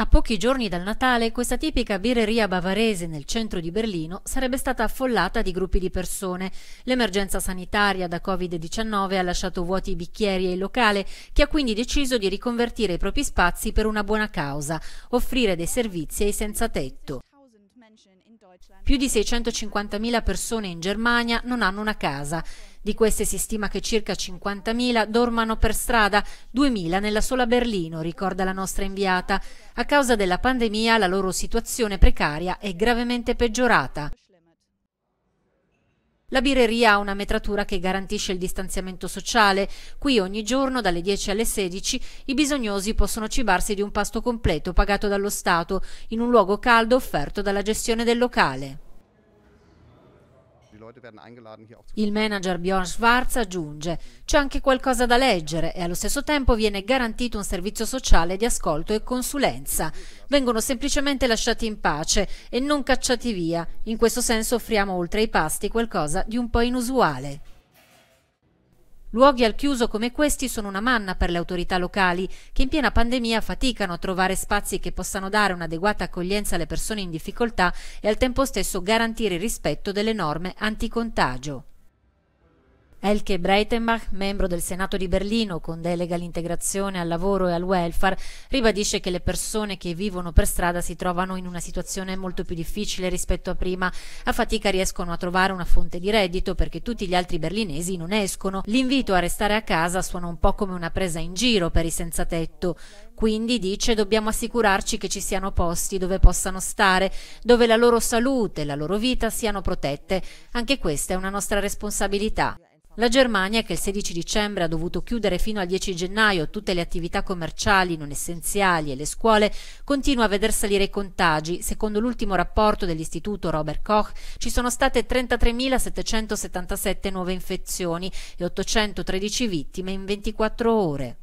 A pochi giorni dal Natale, questa tipica birreria bavarese nel centro di Berlino sarebbe stata affollata di gruppi di persone. L'emergenza sanitaria da Covid-19 ha lasciato vuoti i bicchieri e il locale, che ha quindi deciso di riconvertire i propri spazi per una buona causa, offrire dei servizi ai senza tetto. Più di 650.000 persone in Germania non hanno una casa. Di queste si stima che circa 50.000 dormano per strada, 2.000 nella sola Berlino, ricorda la nostra inviata. A causa della pandemia la loro situazione precaria è gravemente peggiorata. La birreria ha una metratura che garantisce il distanziamento sociale. Qui ogni giorno, dalle 10 alle 16, i bisognosi possono cibarsi di un pasto completo pagato dallo Stato, in un luogo caldo offerto dalla gestione del locale. Il manager Bjorn Schwarz aggiunge, c'è anche qualcosa da leggere e allo stesso tempo viene garantito un servizio sociale di ascolto e consulenza. Vengono semplicemente lasciati in pace e non cacciati via. In questo senso offriamo oltre ai pasti qualcosa di un po' inusuale. Luoghi al chiuso come questi sono una manna per le autorità locali, che in piena pandemia faticano a trovare spazi che possano dare un'adeguata accoglienza alle persone in difficoltà e al tempo stesso garantire il rispetto delle norme anticontagio. Elke Breitenbach, membro del Senato di Berlino con delega all'integrazione, al lavoro e al welfare, ribadisce che le persone che vivono per strada si trovano in una situazione molto più difficile rispetto a prima. A fatica riescono a trovare una fonte di reddito perché tutti gli altri berlinesi non escono. L'invito a restare a casa suona un po' come una presa in giro per i senza tetto. Quindi, dice, dobbiamo assicurarci che ci siano posti dove possano stare, dove la loro salute e la loro vita siano protette. Anche questa è una nostra responsabilità. La Germania, che il 16 dicembre ha dovuto chiudere fino al 10 gennaio tutte le attività commerciali non essenziali e le scuole, continua a veder salire i contagi. Secondo l'ultimo rapporto dell'Istituto Robert Koch, ci sono state 33.777 nuove infezioni e 813 vittime in 24 ore.